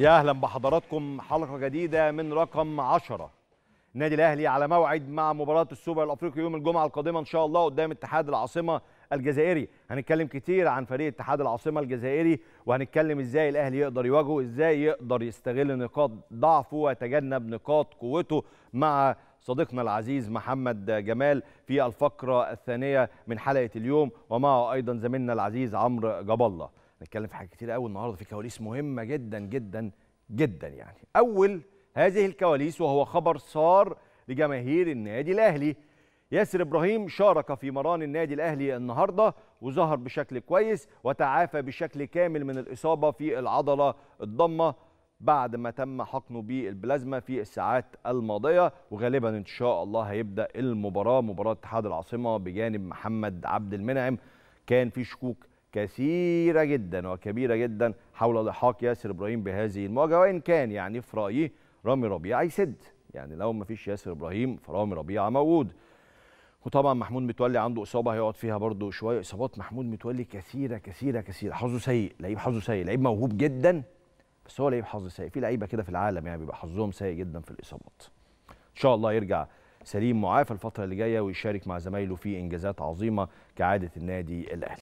يا اهلا بحضراتكم حلقه جديده من رقم 10 النادي الاهلي على موعد مع مباراه السوبر الافريقي يوم الجمعه القادمه ان شاء الله قدام اتحاد العاصمه الجزائري هنتكلم كتير عن فريق اتحاد العاصمه الجزائري وهنتكلم ازاي الاهلي يقدر يواجهه ازاي يقدر يستغل نقاط ضعفه ويتجنب نقاط قوته مع صديقنا العزيز محمد جمال في الفقره الثانيه من حلقه اليوم ومعه ايضا زميلنا العزيز عمرو جاب الله هنتكلم في حاجات كتير قوي النهارده في كواليس مهمه جدا جدا جدا يعني اول هذه الكواليس وهو خبر صار لجماهير النادي الاهلي ياسر ابراهيم شارك في مران النادي الاهلي النهارده وظهر بشكل كويس وتعافى بشكل كامل من الاصابه في العضله الضمه بعد ما تم حقنه بالبلازما في الساعات الماضيه وغالبا ان شاء الله هيبدا المباراه مباراه اتحاد العاصمه بجانب محمد عبد المنعم كان في شكوك كثيرة جدا وكبيرة جدا حول لحاق ياسر إبراهيم بهذه المواجهة وإن كان يعني في رأيي رامي ربيعة يسد يعني لو ما فيش ياسر إبراهيم فرامي ربيعة موجود وطبعا محمود متولي عنده اصابه هيقعد فيها برده شويه اصابات محمود متولي كثيره كثيره كثيره حظه سيء لعيب حظه سيء لعيب موهوب جدا بس هو لعيب حظه سيء في لعيبه كده في العالم يعني بيبقى حظهم سيء جدا في الاصابات ان شاء الله يرجع سليم معافى الفتره اللي جايه ويشارك مع زمايله في انجازات عظيمه كعاده النادي الاهلي